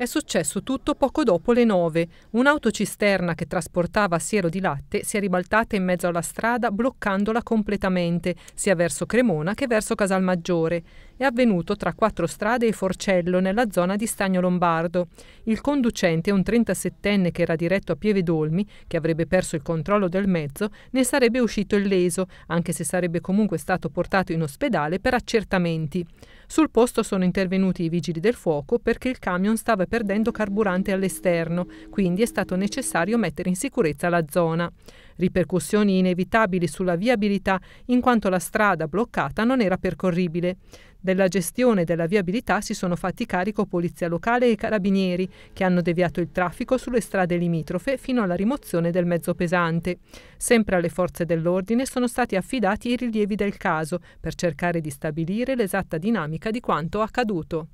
È successo tutto poco dopo le 9. Un'autocisterna che trasportava siero di latte si è ribaltata in mezzo alla strada bloccandola completamente, sia verso Cremona che verso Casalmaggiore. È avvenuto tra quattro strade e Forcello, nella zona di Stagno Lombardo. Il conducente, un 37enne che era diretto a Pieve Dolmi, che avrebbe perso il controllo del mezzo, ne sarebbe uscito illeso, anche se sarebbe comunque stato portato in ospedale per accertamenti. Sul posto sono intervenuti i vigili del fuoco perché il camion stava perdendo carburante all'esterno, quindi è stato necessario mettere in sicurezza la zona ripercussioni inevitabili sulla viabilità in quanto la strada bloccata non era percorribile. Della gestione della viabilità si sono fatti carico Polizia Locale e Carabinieri, che hanno deviato il traffico sulle strade limitrofe fino alla rimozione del mezzo pesante. Sempre alle forze dell'ordine sono stati affidati i rilievi del caso per cercare di stabilire l'esatta dinamica di quanto accaduto.